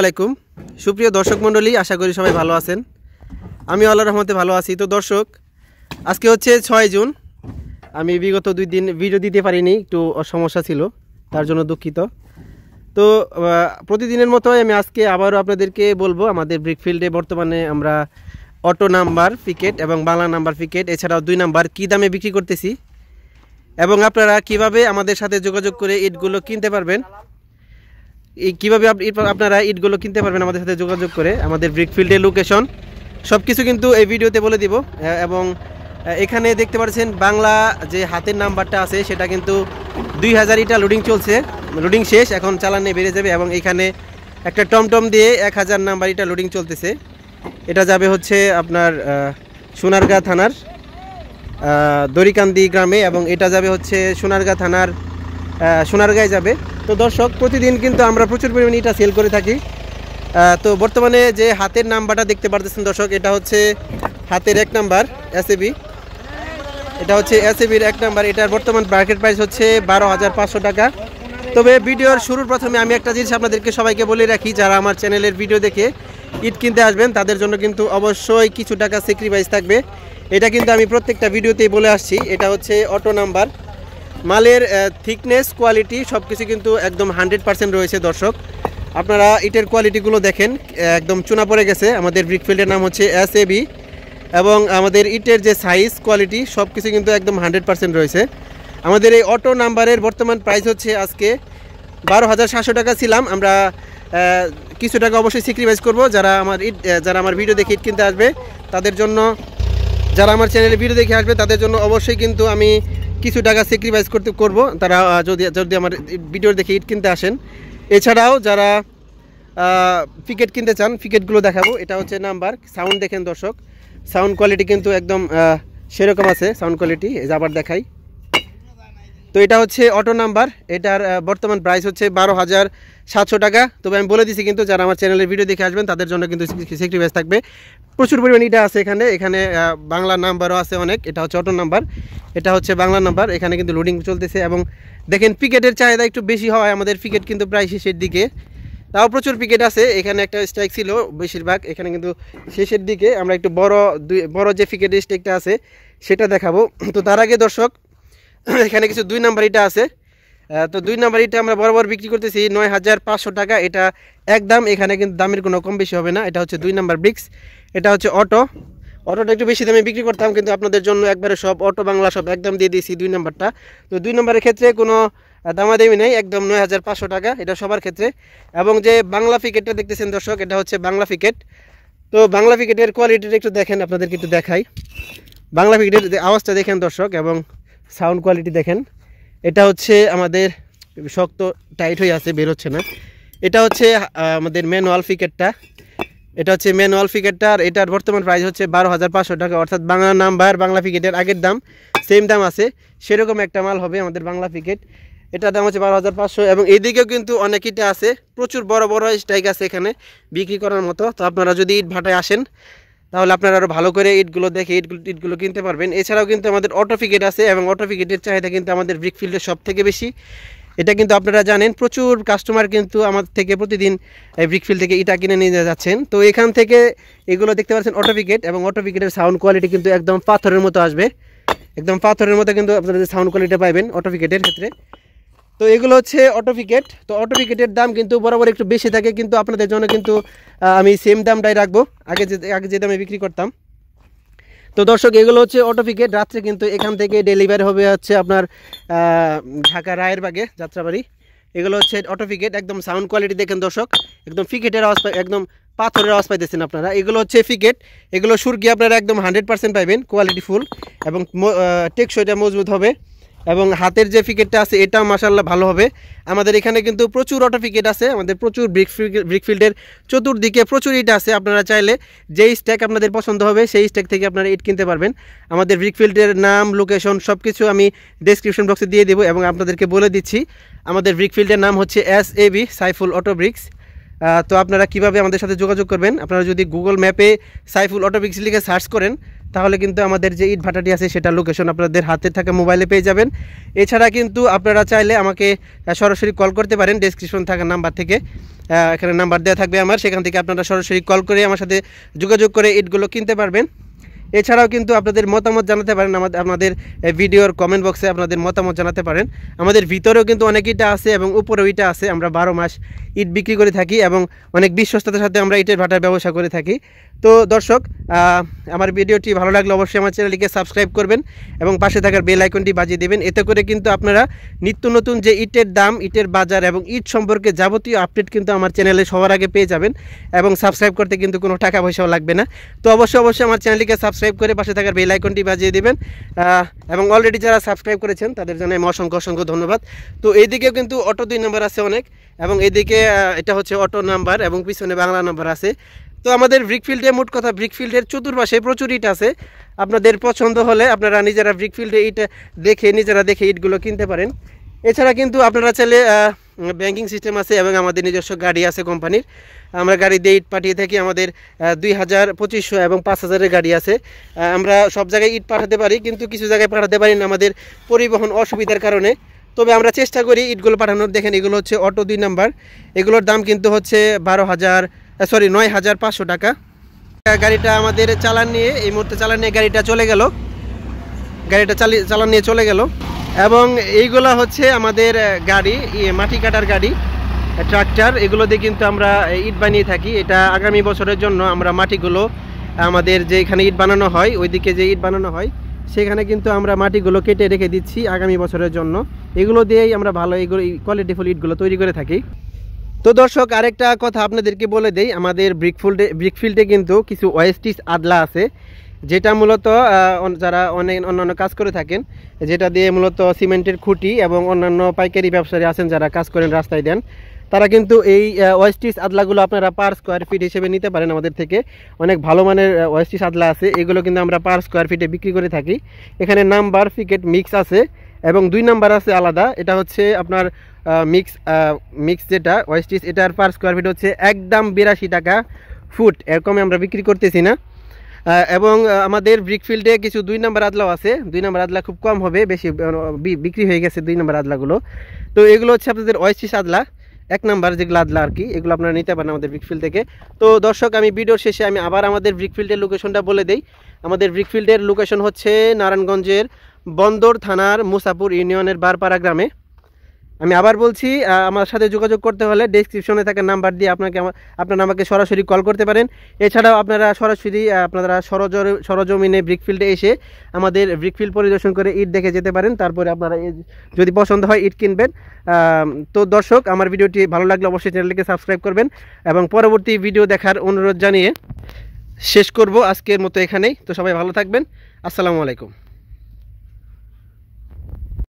আলাইকুম সুপ্রিয় দর্শক মণ্ডলী আশা করি সবাই ভালো আছেন আমি আল্লাহ রহমতে ভালো আছি তো দর্শক আজকে হচ্ছে ছয় জুন আমি বিগত দুই দিন ভিডিও দিতে পারিনি একটু সমস্যা ছিল তার জন্য দুঃখিত তো প্রতিদিনের মতোই আমি আজকে আবারও আপনাদেরকে বলবো আমাদের ব্রিকফিল্ডে বর্তমানে আমরা অটো নাম্বার পিকেট এবং বাংলা নাম্বার পিকেট এছাড়াও দুই নাম্বার কী দামে বিক্রি করতেছি এবং আপনারা কিভাবে আমাদের সাথে যোগাযোগ করে ইটগুলো কিনতে পারবেন কীভাবে আপনারা ইটগুলো কিনতে পারবেন আমাদের সাথে যোগাযোগ করে আমাদের ব্রিকফিল্ডের লোকেশন সব কিছু কিন্তু এই ভিডিওতে বলে দিব এবং এখানে দেখতে পাচ্ছেন বাংলা যে হাতের নাম্বারটা আছে সেটা কিন্তু দুই হাজার ইটা লোডিং চলছে লোডিং শেষ এখন চালানে বেড়ে যাবে এবং এখানে একটা টমটম দিয়ে এক হাজার নাম্বার ইটা লোডিং চলতেছে এটা যাবে হচ্ছে আপনার সোনারগাঁ থানার দড়িকান্দি গ্রামে এবং এটা যাবে হচ্ছে সোনারগাঁ থানার সোনারগায় যাবে তো দর্শক প্রতিদিন কিন্তু আমরা প্রচুর পরিমাণে ইটা সেল করে থাকি তো বর্তমানে যে হাতের নাম্বারটা দেখতে পারতেছেন দর্শক এটা হচ্ছে হাতের এক নাম্বার এস এটা হচ্ছে এসএবির এক নাম্বার এটার বর্তমান মার্কেট প্রাইস হচ্ছে বারো হাজার পাঁচশো টাকা তবে ভিডিওর শুরুর প্রথমে আমি একটা জিনিস আপনাদেরকে সবাইকে বলে রাখি যারা আমার চ্যানেলের ভিডিও দেখে ইট কিনতে আসবেন তাদের জন্য কিন্তু অবশ্যই কিছু টাকা স্যাক্রিফাইস থাকবে এটা কিন্তু আমি প্রত্যেকটা ভিডিওতেই বলে আসছি এটা হচ্ছে অটো নাম্বার মালের থিকনেস কোয়ালিটি সব কিছু কিন্তু একদম হান্ড্রেড পার্সেন্ট রয়েছে দর্শক আপনারা ইটের কোয়ালিটিগুলো দেখেন একদম চুনা পড়ে গেছে আমাদের ব্রিকফিল্ডের নাম হচ্ছে এস এবং আমাদের ইটের যে সাইজ কোয়ালিটি সব কিছু কিন্তু একদম হান্ড্রেড পার্সেন্ট রয়েছে আমাদের এই অটো নাম্বারের বর্তমান প্রাইস হচ্ছে আজকে বারো হাজার সাতশো টাকা ছিলাম আমরা কিছু টাকা অবশ্যই সিক্রিমাইজ করব যারা আমার ইট যারা আমার ভিডিও দেখে ইট কিনতে আসবে তাদের জন্য যারা আমার চ্যানেলে ভিডিও দেখে আসবে তাদের জন্য অবশ্যই কিন্তু আমি কিছু টাকা স্যাক্রিফাইস করতে করব তারা যদি যদি আমার ভিডিও দেখে ইট কিনতে আসেন এছাড়াও যারা পিকেট কিনতে চান ফিকেটগুলো দেখাবো এটা হচ্ছে নাম্বার সাউন্ড দেখেন দর্শক সাউন্ড কোয়ালিটি কিন্তু একদম সেরকম আছে সাউন্ড কোয়ালিটি আবার দেখাই তো এটা হচ্ছে অটো নাম্বার এটার বর্তমান প্রাইস হচ্ছে বারো হাজার সাতশো টাকা তবে আমি বলে দিছি কিন্তু যারা আমার চ্যানেলের ভিডিও দেখে আসবেন তাদের জন্য কিন্তু সেক্রিফাইস থাকবে প্রচুর পরিমাণ এটা আছে এখানে এখানে বাংলা নাম্বারও আছে অনেক এটা হচ্ছে অটো নাম্বার এটা হচ্ছে বাংলা নাম্বার এখানে কিন্তু লোডিং চলতেছে এবং দেখেন পিকেটের চাহিদা একটু বেশি হয় আমাদের পিকেট কিন্তু প্রায় শেষের দিকে তাও প্রচুর পিকেট আছে এখানে একটা স্ট্রাইক ছিল বেশিরভাগ এখানে কিন্তু শেষের দিকে আমরা একটু বড় দুই বড় যে পিকেটের স্ট্রাইকটা আছে সেটা দেখাবো তো তার আগে দর্শক এখানে কিছু দুই নাম্বার ইটা আছে তো দুই নাম্বার ইটা আমরা বড় বিক্রি করতেছি নয় হাজার পাঁচশো টাকা এটা একদম এখানে কিন্তু দামের কোনো কম বেশি হবে না এটা হচ্ছে দুই নাম্বার ব্রিক্স এটা হচ্ছে অটো অটোটা একটু বেশি দামে বিক্রি করতাম কিন্তু আপনাদের জন্য একবারে সব অটো বাংলা সব একদম দিয়ে দিয়েছি দুই নাম্বারটা তো দুই নম্বরের ক্ষেত্রে কোনো দামাদামি নেই একদম নয় হাজার পাঁচশো টাকা এটা সবার ক্ষেত্রে এবং যে বাংলা ফিকেটটা দেখতেছেন দর্শক এটা হচ্ছে বাংলা ফিকেট তো বাংলা ফিকেটের কোয়ালিটিটা একটু দেখেন আপনাদেরকে একটু দেখাই বাংলা ফিকেটের আওয়াজটা দেখেন দর্শক এবং সাউন্ড কোয়ালিটি দেখেন এটা হচ্ছে আমাদের শক্ত টাইট হয়ে আছে বেরোচ্ছে না এটা হচ্ছে আমাদের ম্যানুয়াল ফিকেটটা এটা হচ্ছে ম্যানুয়াল ফিকেটটা আর এটার বর্তমান প্রাইস হচ্ছে বারো হাজার পাঁচশো টাকা অর্থাৎ বাংলা নাম্বার বাংলা ফিকেটের আগের দাম সেম দাম আছে সেরকম একটা মাল হবে আমাদের বাংলা ফিকেট এটার দাম হচ্ছে বারো হাজার পাঁচশো এবং এদিকেও কিন্তু অনেক ইটা আছে প্রচুর বড় বড় স্ট্রাইক আছে এখানে বিক্রি করার মতো তো আপনারা যদি ইট ভাটায় আসেন তাহলে আপনারা আরও ভালো করে ইটগুলো দেখে ইটগুলো ইটগুলো কিনতে পারবেন এছাড়াও কিন্তু আমাদের অটো ফিকেট আছে এবং অটো ফিকেটের চাহিদা কিন্তু আমাদের ফিল্ডের সব থেকে বেশি এটা কিন্তু আপনারা জানেন প্রচুর কাস্টমার কিন্তু আমার থেকে প্রতিদিন ব্রিকফিল্ড থেকে ইটা কিনে নিয়ে যাচ্ছেন তো এখান থেকে এগুলো দেখতে পাচ্ছেন অটোপিকেট এবং অটোপিকেটের সাউন্ড কোয়ালিটি কিন্তু একদম পাথরের মতো আসবে একদম পাথরের মতো কিন্তু আপনারা সাউন্ড কোয়ালিটি পাবেন অটোপিকেটের ক্ষেত্রে তো এগুলো হচ্ছে অটোপিকেট তো অটোপিকেটের দাম কিন্তু বরাবর একটু বেশি থাকে কিন্তু আপনাদের জন্য কিন্তু আমি সেম দামটাই রাখবো আগে যে আগে যে দামে বিক্রি করতাম তো দর্শক এগুলো হচ্ছে অটোপিকেট রাত্রে কিন্তু এখান থেকে ডেলিভারি হবে হচ্ছে আপনার ঢাকা রায়ের বাগে যাত্রাবাড়ি এগুলো হচ্ছে অটোপিকেট একদম সাউন্ড কোয়ালিটি দেখেন দর্শক একদম ফিকেটের আওয়াজ একদম পাথরের আওয়াজ পাইতেছেন আপনারা এগুলো হচ্ছে ফিকেট এগুলো সুরকি আপনারা একদম হান্ড্রেড পাইবেন কোয়ালিটি ফুল এবং টেকসইটা মজবুত হবে এবং হাতের যে ফিকেটটা আছে এটাও মাসাল্লাহ ভালো হবে আমাদের এখানে কিন্তু প্রচুর অটো ফিকেট আছে আমাদের প্রচুর ব্রিক ব্রিকফিল্ডের চতুর্দিকে প্রচুর ইট আছে আপনারা চাইলে যেই স্ট্যাক আপনাদের পছন্দ হবে সেই স্ট্যাক থেকে আপনারা ইট কিনতে পারবেন আমাদের ব্রিকফিল্ডের নাম লোকেশন সব কিছু আমি ডিসক্রিপশন বক্সে দিয়ে দেবো এবং আপনাদেরকে বলে দিচ্ছি আমাদের ব্রিকফিল্ডের নাম হচ্ছে S A B Saiful auto bricks তো আপনারা কিভাবে আমাদের সাথে যোগাযোগ করবেন আপনারা যদি গুগল ম্যাপে সাইফুল অটোপিক্স লিখে সার্চ করেন তাহলে কিন্তু আমাদের যে ইট ভাটাটি আছে সেটা লোকেশন আপনাদের হাতে থাকা মোবাইলে পেয়ে যাবেন এছাড়া কিন্তু আপনারা চাইলে আমাকে সরাসরি কল করতে পারেন ডিসক্রিপশন থাকা নাম্বার থেকে এখানে নাম্বার দেওয়া থাকবে আমার সেখান থেকে আপনারা সরাসরি কল করে আমার সাথে যোগাযোগ করে ইটগুলো কিনতে পারবেন এছাড়াও কিন্তু আপনাদের মতামত জানাতে পারেন আমাদের আপনাদের ভিডিওর কমেন্ট বক্সে আপনাদের মতামত জানাতে পারেন আমাদের ভিতরেও কিন্তু অনেক ইটা আছে এবং উপরেও ইটা আছে আমরা বারো মাস ইট বিক্রি করে থাকি এবং অনেক বিশ্বস্ততার সাথে আমরা ইটের ভাটার ব্যবসা করে থাকি তো দর্শক আমার ভিডিওটি ভালো লাগলে অবশ্যই আমার চ্যানেলটিকে সাবস্ক্রাইব করবেন এবং পাশে থাকার বেল আইকনটি বাজিয়ে দেবেন এতে করে কিন্তু আপনারা নিত্য নতুন যে ইটের দাম ইটের বাজার এবং ইট সম্পর্কে যাবতীয় আপডেট কিন্তু আমার চ্যানেলে সবার আগে পেয়ে যাবেন এবং সাবস্ক্রাইব করতে কিন্তু কোনো টাকা পয়সাও লাগবে না তো অবশ্যই অবশ্যই আমার চ্যানেলটিকে সাবস্ক্রাইব সাবস্ক্রাইব করে পাশে থাকার বেল আইকনটি বাজিয়ে দেবেন এবং অলরেডি যারা সাবস্ক্রাইব করেছেন তাদের জন্য আমি অসংখ্য অসংখ্য ধন্যবাদ তো এইদিকেও কিন্তু অটো দুই নাম্বার আছে অনেক এবং এদিকে এটা হচ্ছে অটো নাম্বার এবং পিছনে বাংলা নাম্বার আছে তো আমাদের ব্রিকফিল্ডে মোট কথা ব্রিকফিল্ডের চতুর্পাশে প্রচুর ইট আছে আপনাদের পছন্দ হলে আপনারা নিজেরা ব্রিকফিল্ডে ইট দেখে নিজেরা দেখে ইটগুলো কিনতে পারেন এছাড়া কিন্তু আপনারা চাইলে ব্যাঙ্কিং সিস্টেম আছে এবং আমাদের নিজস্ব গাড়ি আছে কোম্পানির আমরা গাড়ি দিয়ে ইট পাঠিয়ে থাকি আমাদের দুই হাজার পঁচিশশো এবং পাঁচ হাজারের গাড়ি আছে আমরা সব জায়গায় ইট পাঠাতে পারি কিন্তু কিছু জায়গায় পাঠাতে পারি না আমাদের পরিবহন অসুবিধার কারণে তবে আমরা চেষ্টা করি ইটগুলো পাঠানোর দেখেন এগুলো হচ্ছে অটো দুই নাম্বার এগুলোর দাম কিন্তু হচ্ছে বারো হাজার সরি নয় হাজার পাঁচশো টাকা গাড়িটা আমাদের চালান নিয়ে এই মুহূর্তে চালান নিয়ে গাড়িটা চলে গেল গাড়িটা চালি চালান নিয়ে চলে গেল এবং এইগুলা হচ্ছে আমাদের গাড়ি ইয়ে, মাটি কাটার গাড়ি ট্রাক্টর এগুলো দিয়ে কিন্তু আমরা ইট বানিয়ে থাকি এটা আগামী বছরের জন্য আমরা মাটিগুলো আমাদের যে এখানে ইট বানানো হয় ওইদিকে যে ইট বানানো হয় সেখানে কিন্তু আমরা মাটিগুলো কেটে রেখে দিচ্ছি আগামী বছরের জন্য এগুলো দিয়েই আমরা ভালো এগুলো কোয়ালিটিফুল ইটগুলো তৈরি করে থাকি তো দর্শক আরেকটা কথা আপনাদেরকে বলে দেই আমাদের ব্রিকফুল্ডে ব্রিকফিল্ডে কিন্তু কিছু ওয়েস্টিস আদলা আছে যেটা মূলত যারা অনেক অন্যান্য কাজ করে থাকেন যেটা দিয়ে মূলত সিমেন্টের খুঁটি এবং অন্যান্য পাইকারি ব্যবসায়ী আছেন যারা কাজ করেন রাস্তায় দেন তারা কিন্তু এই ওয়েস্টিস আদলাগুলো আপনারা পার স্কোয়ার ফিট হিসেবে নিতে পারেন আমাদের থেকে অনেক ভালো মানের ওয়েস্টিস আদলা আছে এগুলো কিন্তু আমরা পার স্কোয়ার ফিটে বিক্রি করে থাকি এখানে নাম্বার ফিকেট মিক্স আছে এবং দুই নাম্বার আছে আলাদা এটা হচ্ছে আপনার মিক্স মিক্স যেটা ওয়েস্টিস এটার পার স্কোয়ার ফিট হচ্ছে একদম বিরাশি টাকা ফুট এরকমই আমরা বিক্রি করতেছি না এবং আমাদের ব্রিকফিল্ডে কিছু দুই নম্বর আদলাও আছে দুই নম্বর আদলা খুব কম হবে বেশি বিক্রি হয়ে গেছে দুই নম্বর আদলাগুলো তো এগুলো হচ্ছে আপনাদের অয়েসিস আদলা এক নম্বর যেগুলো আদলা আর কি এগুলো আপনারা নিতে পারেন আমাদের ব্রিকফিল্ড থেকে তো দর্শক আমি ভিডিওর শেষে আমি আবার আমাদের ব্রিকফিল্ডের লোকেশনটা বলে দিই আমাদের ব্রিকফিল্ডের লোকেশন হচ্ছে নারায়ণগঞ্জের বন্দর থানার মুসাপুর ইউনিয়নের বারপাড়া গ্রামে আমি আবার বলছি আমার সাথে যোগাযোগ করতে হলে ডিসক্রিপশনে থাকা নাম্বার দিয়ে আপনাকে আপনারা আমাকে সরাসরি কল করতে পারেন এছাড়াও আপনারা সরাসরি আপনারা সরজর সরজমিনে ব্রিকফিল্ডে এসে আমাদের ব্রিকফিল্ড পরিদর্শন করে ইট দেখে যেতে পারেন তারপরে আপনারা যদি পছন্দ হয় ইট কিনবেন তো দর্শক আমার ভিডিওটি ভালো লাগলে অবশ্যই চ্যানেলটিকে সাবস্ক্রাইব করবেন এবং পরবর্তী ভিডিও দেখার অনুরোধ জানিয়ে শেষ করব আজকের মতো এখানেই তো সবাই ভালো থাকবেন আসসালামু আলাইকুম